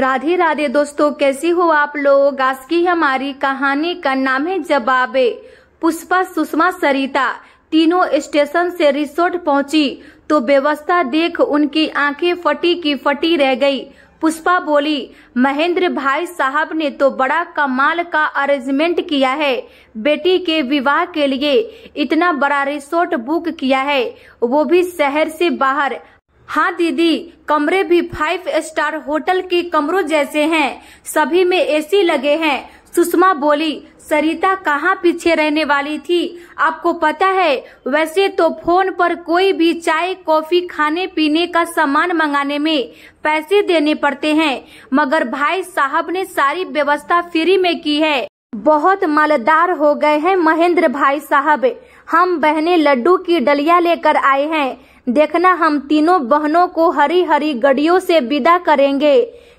राधे राधे दोस्तों कैसी हो आप लोग आज की हमारी कहानी का नाम है जवाबे पुष्पा सुषमा सरिता तीनों स्टेशन से रिसोर्ट पहुंची तो व्यवस्था देख उनकी आंखें फटी की फटी रह गई पुष्पा बोली महेंद्र भाई साहब ने तो बड़ा कमाल का अरेंजमेंट किया है बेटी के विवाह के लिए इतना बड़ा रिसोर्ट बुक किया है वो भी शहर से बाहर हाँ दीदी कमरे भी फाइव स्टार होटल के कमरों जैसे हैं सभी में एसी लगे हैं सुषमा बोली सरिता कहाँ पीछे रहने वाली थी आपको पता है वैसे तो फोन पर कोई भी चाय कॉफी खाने पीने का सामान मंगाने में पैसे देने पड़ते हैं मगर भाई साहब ने सारी व्यवस्था फ्री में की है बहुत मालदार हो गए हैं महेंद्र भाई साहब हम बहने लड्डू की डलिया लेकर आए हैं देखना हम तीनों बहनों को हरी हरी गड़ियों से विदा करेंगे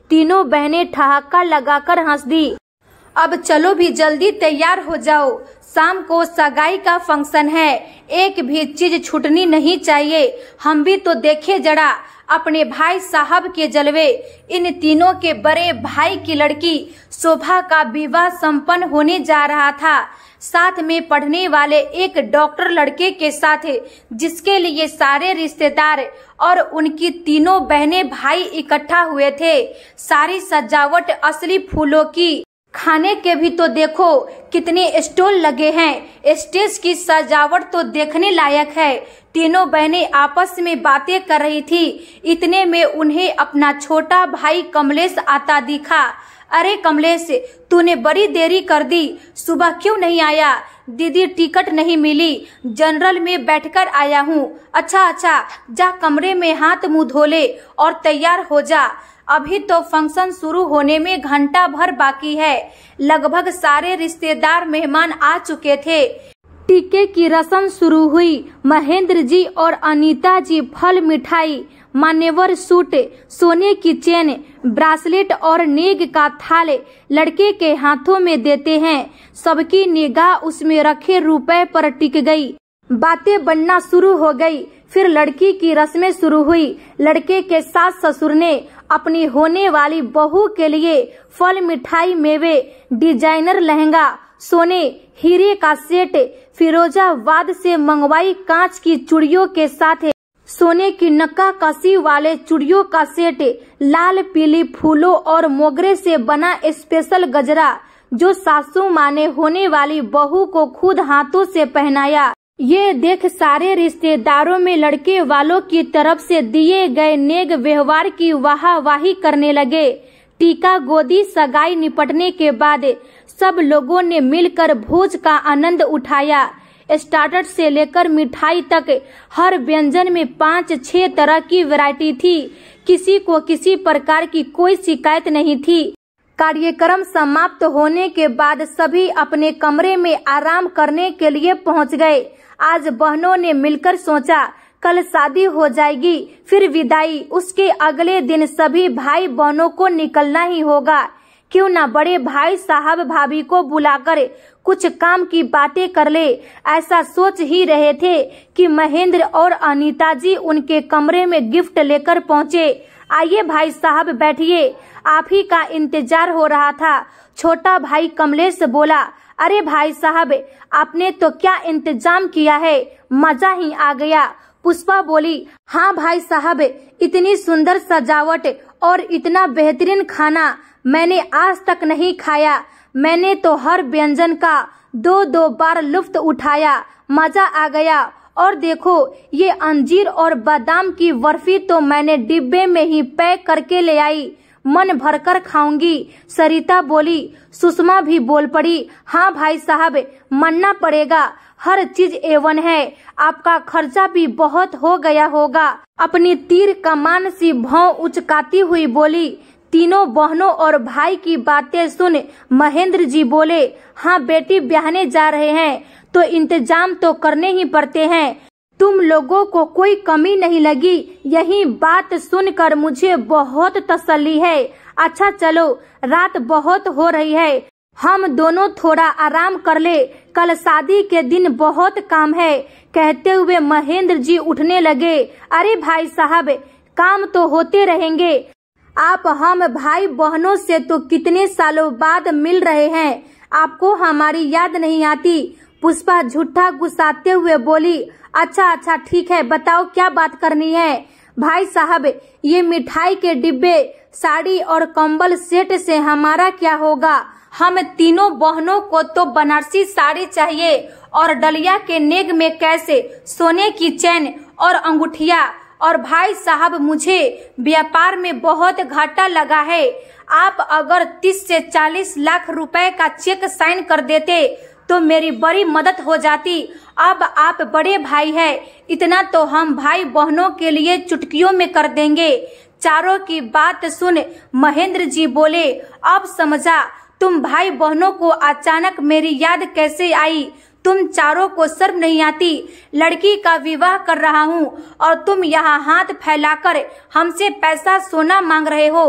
तीनों बहनें ठहाका लगाकर हंस दी अब चलो भी जल्दी तैयार हो जाओ शाम को सगाई का फंक्शन है एक भी चीज छूटनी नहीं चाहिए हम भी तो देखे जरा अपने भाई साहब के जलवे इन तीनों के बड़े भाई की लड़की शोभा का विवाह संपन्न होने जा रहा था साथ में पढ़ने वाले एक डॉक्टर लड़के के साथ जिसके लिए सारे रिश्तेदार और उनकी तीनों बहनें भाई इकट्ठा हुए थे सारी सजावट असली फूलों की खाने के भी तो देखो कितने स्टॉल लगे हैं स्टेज की सजावट तो देखने लायक है तीनों बहनें आपस में बातें कर रही थी इतने में उन्हें अपना छोटा भाई कमलेश आता दिखा अरे कमलेश तूने बड़ी देरी कर दी सुबह क्यों नहीं आया दीदी टिकट नहीं मिली जनरल में बैठकर आया हूँ अच्छा अच्छा जा कमरे में हाथ मुंह धो ले और तैयार हो जा अभी तो फंक्शन शुरू होने में घंटा भर बाकी है लगभग सारे रिश्तेदार मेहमान आ चुके थे टीके की रस्म शुरू हुई महेंद्र जी और अनीता जी फल मिठाई मान्यवर सूट सोने की चेन ब्रासलेट और नेग का थाल लड़के के हाथों में देते हैं सबकी निगाह उसमें रखे रुपए पर टिक गई बातें बनना शुरू हो गई फिर लड़की की रस्में शुरू हुई लड़के के सास ससुर ने अपनी होने वाली बहू के लिए फल मिठाई मेवे डिजाइनर लहंगा सोने हीरे का सेट फिरोजाबाद से मंगवाई कांच की चुड़ियों के साथ सोने की नक्का कसी वाले चुड़ियों का सेट लाल पीली फूलों और मोगरे से बना स्पेशल गजरा जो सासू माँ ने होने वाली बहू को खुद हाथों से पहनाया ये देख सारे रिश्तेदारों में लड़के वालों की तरफ से दिए गए नेग व्यवहार की वाहवाही करने लगे टीका गोदी सगाई निपटने के बाद सब लोगों ने मिलकर भोज का आनंद उठाया स्टार्टर से लेकर मिठाई तक हर व्यंजन में पाँच छह तरह की वैरायटी थी किसी को किसी प्रकार की कोई शिकायत नहीं थी कार्यक्रम समाप्त होने के बाद सभी अपने कमरे में आराम करने के लिए पहुंच गए आज बहनों ने मिलकर सोचा कल शादी हो जाएगी फिर विदाई उसके अगले दिन सभी भाई बहनों को निकलना ही होगा क्यों ना बड़े भाई साहब भाभी को बुलाकर कुछ काम की बातें कर ले ऐसा सोच ही रहे थे कि महेंद्र और अनीता जी उनके कमरे में गिफ्ट लेकर पहुंचे आइए भाई साहब बैठिए आप ही का इंतजार हो रहा था छोटा भाई कमलेश बोला अरे भाई साहब आपने तो क्या इंतजाम किया है मजा ही आ गया पुष्पा बोली हाँ भाई साहब इतनी सुंदर सजावट और इतना बेहतरीन खाना मैंने आज तक नहीं खाया मैंने तो हर व्यंजन का दो दो बार लुफ्त उठाया मजा आ गया और देखो ये अंजीर और बादाम की बर्फी तो मैंने डिब्बे में ही पैक करके ले आई मन भरकर खाऊंगी सरिता बोली सुषमा भी बोल पड़ी हाँ भाई साहब मनना पड़ेगा हर चीज एवन है आपका खर्चा भी बहुत हो गया होगा अपनी तीर कमान सी भौ उचकाती हुई बोली तीनों बहनों और भाई की बातें सुन महेंद्र जी बोले हाँ बेटी ब्याहने जा रहे हैं तो इंतजाम तो करने ही पड़ते हैं तुम लोगों को कोई कमी नहीं लगी यही बात सुनकर मुझे बहुत तसल्ली है अच्छा चलो रात बहुत हो रही है हम दोनों थोड़ा आराम कर ले कल शादी के दिन बहुत काम है कहते हुए महेंद्र जी उठने लगे अरे भाई साहब काम तो होते रहेंगे आप हम भाई बहनों से तो कितने सालों बाद मिल रहे हैं आपको हमारी याद नहीं आती पुष्पा झूठा गुस्साते हुए बोली अच्छा अच्छा ठीक है बताओ क्या बात करनी है भाई साहब ये मिठाई के डिब्बे साड़ी और कंबल सेट से हमारा क्या होगा हम तीनों बहनों को तो बनारसी साड़ी चाहिए और डलिया के नेग में कैसे सोने की चैन और अंगूठिया और भाई साहब मुझे व्यापार में बहुत घाटा लगा है आप अगर 30 से 40 लाख रुपए का चेक साइन कर देते तो मेरी बड़ी मदद हो जाती अब आप बड़े भाई है इतना तो हम भाई बहनों के लिए चुटकियों में कर देंगे चारों की बात सुन महेंद्र जी बोले अब समझा तुम भाई बहनों को अचानक मेरी याद कैसे आई तुम चारों को शर्म नहीं आती लड़की का विवाह कर रहा हूँ और तुम यहाँ हाथ फैलाकर हमसे पैसा सोना मांग रहे हो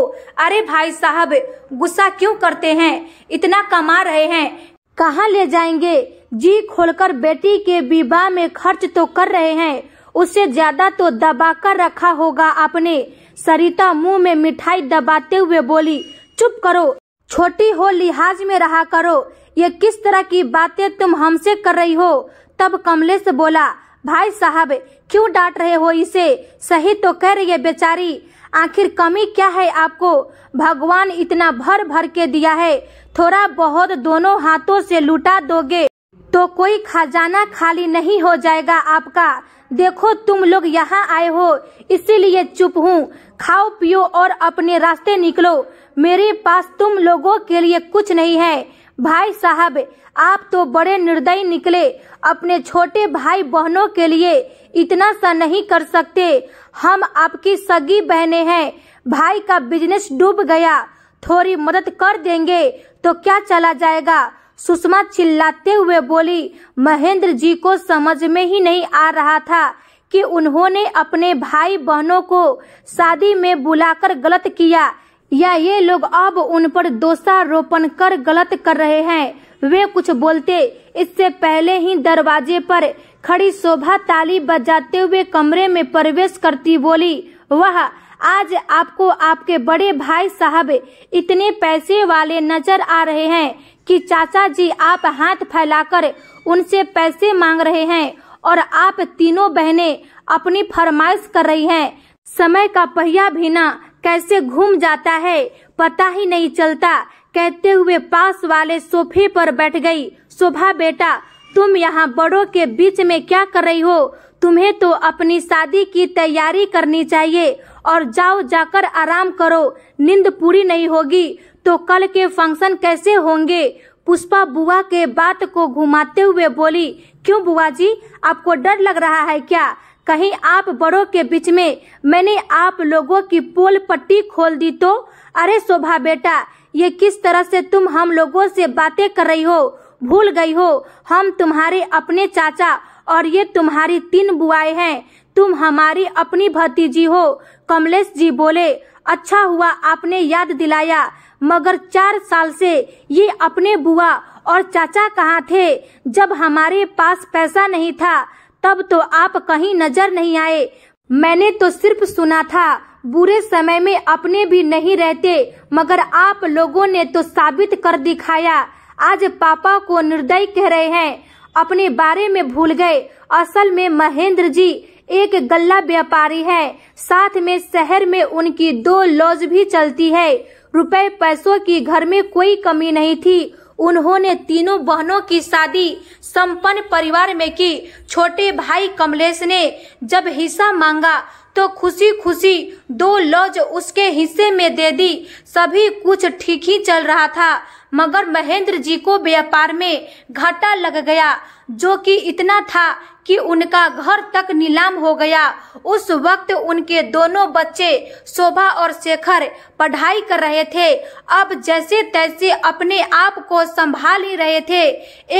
अरे भाई साहब गुस्सा क्यों करते हैं इतना कमा रहे हैं कहाँ ले जाएंगे जी खोलकर बेटी के विवाह में खर्च तो कर रहे हैं उससे ज्यादा तो दबा कर रखा होगा आपने सरिता मुंह में मिठाई दबाते हुए बोली चुप करो छोटी हो लिहाज में रहा करो ये किस तरह की बातें तुम हमसे कर रही हो तब कमलेश बोला भाई साहब क्यों डांट रहे हो इसे सही तो कह रही है बेचारी आखिर कमी क्या है आपको भगवान इतना भर भर के दिया है थोड़ा बहुत दोनों हाथों से लुटा दोगे तो कोई खजाना खाली नहीं हो जाएगा आपका देखो तुम लोग यहाँ आए हो इसीलिए चुप हूँ खाओ पियो और अपने रास्ते निकलो मेरे पास तुम लोगों के लिए कुछ नहीं है भाई साहब आप तो बड़े निर्दयी निकले अपने छोटे भाई बहनों के लिए इतना सा नहीं कर सकते हम आपकी सगी बहने हैं भाई का बिजनेस डूब गया थोड़ी मदद कर देंगे तो क्या चला जाएगा सुषमा चिल्लाते हुए बोली महेंद्र जी को समझ में ही नहीं आ रहा था कि उन्होंने अपने भाई बहनों को शादी में बुलाकर गलत किया या ये लोग अब उन पर दोषारोपण कर गलत कर रहे हैं वे कुछ बोलते इससे पहले ही दरवाजे पर खड़ी शोभा ताली बजाते हुए कमरे में प्रवेश करती बोली वह आज आपको आपके बड़े भाई साहब इतने पैसे वाले नजर आ रहे हैं कि चाचा जी आप हाथ फैलाकर उनसे पैसे मांग रहे हैं और आप तीनों बहनें अपनी फरमाइश कर रही हैं समय का पहिया भी ना कैसे घूम जाता है पता ही नहीं चलता कहते हुए पास वाले सोफे पर बैठ गई शोभा बेटा तुम यहाँ बड़ों के बीच में क्या कर रही हो तुम्हें तो अपनी शादी की तैयारी करनी चाहिए और जाओ जाकर आराम करो नींद पूरी नहीं होगी तो कल के फंक्शन कैसे होंगे पुष्पा बुआ के बात को घुमाते हुए बोली क्यों बुआ जी आपको डर लग रहा है क्या कहीं आप बड़ों के बीच में मैंने आप लोगों की पोल पट्टी खोल दी तो अरे शोभा बेटा ये किस तरह से तुम हम लोगों से बातें कर रही हो भूल गई हो हम तुम्हारे अपने चाचा और ये तुम्हारी तीन बुआएं हैं तुम हमारी अपनी भतीजी हो कमलेश जी बोले अच्छा हुआ आपने याद दिलाया मगर चार साल से ये अपने बुआ और चाचा कहाँ थे जब हमारे पास पैसा नहीं था तब तो आप कहीं नजर नहीं आए मैंने तो सिर्फ सुना था बुरे समय में अपने भी नहीं रहते मगर आप लोगों ने तो साबित कर दिखाया आज पापा को निर्दयी कह रहे हैं अपने बारे में भूल गए असल में महेंद्र जी एक गल्ला व्यापारी है साथ में शहर में उनकी दो लॉज भी चलती है रुपए पैसों की घर में कोई कमी नहीं थी उन्होंने तीनों बहनों की शादी संपन्न परिवार में की छोटे भाई कमलेश ने जब हिस्सा मांगा तो खुशी खुशी दो लॉज उसके हिस्से में दे दी सभी कुछ ठीक ही चल रहा था मगर महेंद्र जी को व्यापार में घाटा लग गया जो कि इतना था कि उनका घर तक नीलाम हो गया उस वक्त उनके दोनों बच्चे शोभा और शेखर पढ़ाई कर रहे थे अब जैसे तैसे अपने आप को संभाल ही रहे थे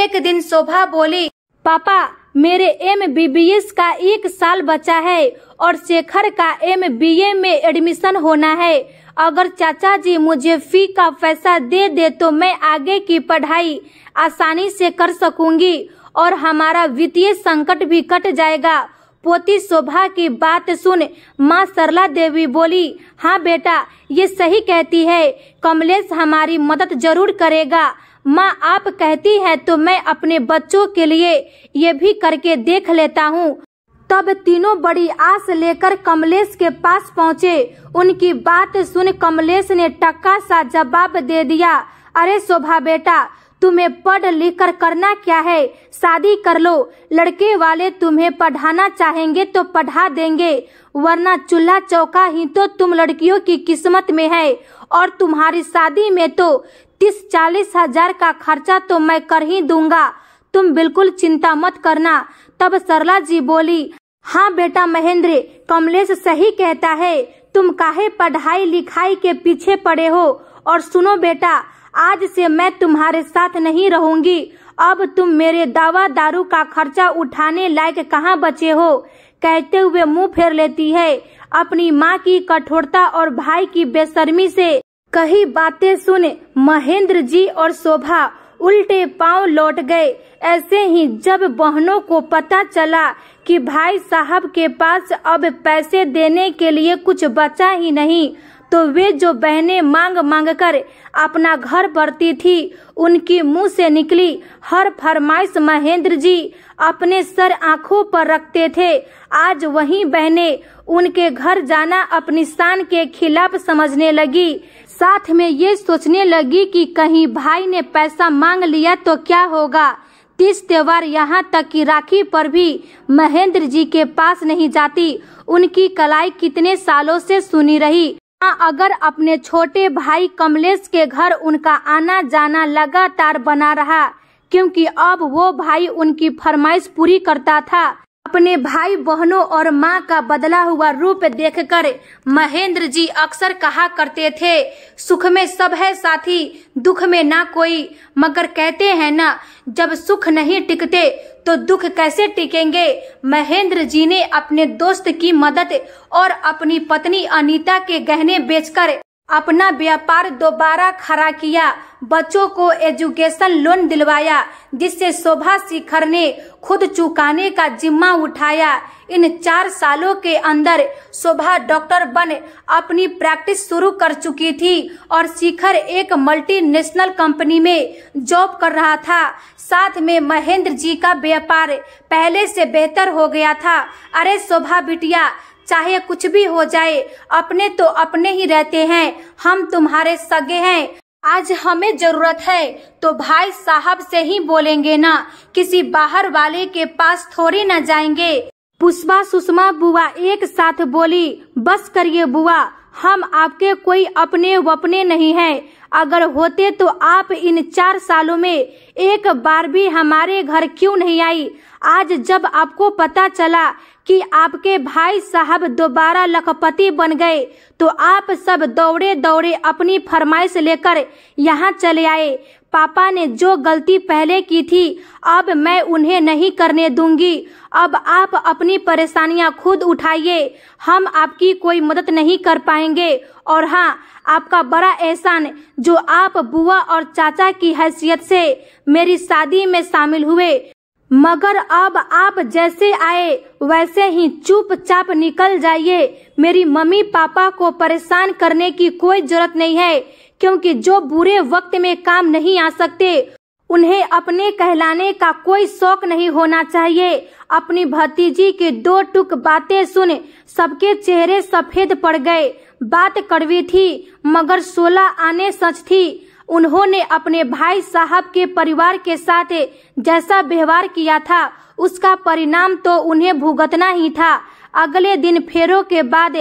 एक दिन शोभा बोली पापा मेरे एम बी बी एस का एक साल बचा है और शेखर का एम बी ए में एडमिशन होना है अगर चाचा जी मुझे फी का पैसा दे दे तो मैं आगे की पढ़ाई आसानी से कर सकूंगी और हमारा वित्तीय संकट भी कट जाएगा पोती शोभा की बात सुन माँ सरला देवी बोली हाँ बेटा ये सही कहती है कमलेश हमारी मदद जरूर करेगा माँ आप कहती है तो मैं अपने बच्चों के लिए ये भी करके देख लेता हूँ तब तीनों बड़ी आस लेकर कमलेश के पास पहुँचे उनकी बात सुन कमलेश ने टक्का सा जवाब दे दिया अरे शोभा बेटा तुम्हें पढ़ लिख कर करना क्या है शादी कर लो लड़के वाले तुम्हें पढ़ाना चाहेंगे तो पढ़ा देंगे वरना चूल्हा चौका ही तो तुम लड़कियों की किस्मत में है और तुम्हारी शादी में तो तीस चालीस हजार का खर्चा तो मैं कर ही दूंगा तुम बिल्कुल चिंता मत करना तब सरला जी बोली हाँ बेटा महेंद्र कमलेश सही कहता है तुम काहे पढ़ाई लिखाई के पीछे पड़े हो और सुनो बेटा आज से मैं तुम्हारे साथ नहीं रहूंगी अब तुम मेरे दवा दारू का खर्चा उठाने लायक कहाँ बचे हो कहते हुए मुंह फेर लेती है अपनी माँ की कठोरता और भाई की बेशर्मी से कही बातें सुन महेंद्र जी और शोभा उल्टे पांव लौट गए ऐसे ही जब बहनों को पता चला कि भाई साहब के पास अब पैसे देने के लिए कुछ बचा ही नहीं तो वे जो बहनें मांग मांग कर अपना घर भरती थी उनकी मुंह से निकली हर फरमाइश महेंद्र जी अपने सर आंखों पर रखते थे आज वही बहनें उनके घर जाना अपनी शान के खिलाफ समझने लगी साथ में ये सोचने लगी कि कहीं भाई ने पैसा मांग लिया तो क्या होगा तीस त्योहार यहाँ तक की राखी पर भी महेंद्र जी के पास नहीं जाती उनकी कलाई कितने सालों से सुनी रही अगर अपने छोटे भाई कमलेश के घर उनका आना जाना लगातार बना रहा क्योंकि अब वो भाई उनकी फरमाइश पूरी करता था अपने भाई बहनों और माँ का बदला हुआ रूप देखकर महेंद्र जी अक्सर कहा करते थे सुख में सब है साथी दुख में ना कोई मगर कहते हैं ना जब सुख नहीं टिकते तो दुख कैसे टिकेंगे महेंद्र जी ने अपने दोस्त की मदद और अपनी पत्नी अनीता के गहने बेचकर अपना व्यापार दोबारा खड़ा किया बच्चों को एजुकेशन लोन दिलवाया जिससे शोभा शिखर ने खुद चुकाने का जिम्मा उठाया इन चार सालों के अंदर शोभा डॉक्टर बन अपनी प्रैक्टिस शुरू कर चुकी थी और शिखर एक मल्टीनेशनल कंपनी में जॉब कर रहा था साथ में महेंद्र जी का व्यापार पहले से बेहतर हो गया था अरे शोभा बिटिया चाहे कुछ भी हो जाए अपने तो अपने ही रहते हैं हम तुम्हारे सगे हैं आज हमें जरूरत है तो भाई साहब से ही बोलेंगे ना किसी बाहर वाले के पास थोड़ी न जाएंगे पुष्पा सुषमा बुआ एक साथ बोली बस करिए बुआ हम आपके कोई अपने वपने नहीं हैं। अगर होते तो आप इन चार सालों में एक बार भी हमारे घर क्यों नहीं आई आज जब आपको पता चला कि आपके भाई साहब दोबारा लखपति बन गए तो आप सब दौड़े दौड़े अपनी फरमाइश लेकर यहाँ चले आए पापा ने जो गलती पहले की थी अब मैं उन्हें नहीं करने दूंगी अब आप अपनी परेशानियां खुद उठाइए हम आपकी कोई मदद नहीं कर पाएंगे और हाँ आपका बड़ा एहसान जो आप बुआ और चाचा की हैसियत से मेरी शादी में शामिल हुए मगर अब आप जैसे आए वैसे ही चुपचाप निकल जाइए मेरी मम्मी पापा को परेशान करने की कोई जरूरत नहीं है क्योंकि जो बुरे वक्त में काम नहीं आ सकते उन्हें अपने कहलाने का कोई शौक नहीं होना चाहिए अपनी भतीजी के दो टुक बातें सुन सबके चेहरे सफेद पड़ गए बात कड़वी थी मगर सोलह आने सच थी उन्होंने अपने भाई साहब के परिवार के साथ जैसा व्यवहार किया था उसका परिणाम तो उन्हें भुगतना ही था अगले दिन फेरों के बाद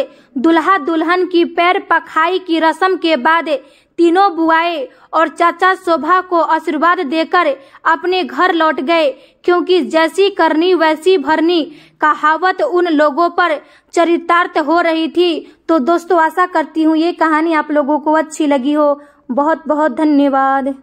दुल्हा दुल्हन की पैर पखाई की रस्म के बाद तीनों बुआए और चाचा शोभा को आशीर्वाद देकर अपने घर लौट गए क्योंकि जैसी करनी वैसी भरनी कहावत उन लोगों पर चरितार्थ हो रही थी तो दोस्तों आशा करती हूँ ये कहानी आप लोगों को अच्छी लगी हो बहुत बहुत धन्यवाद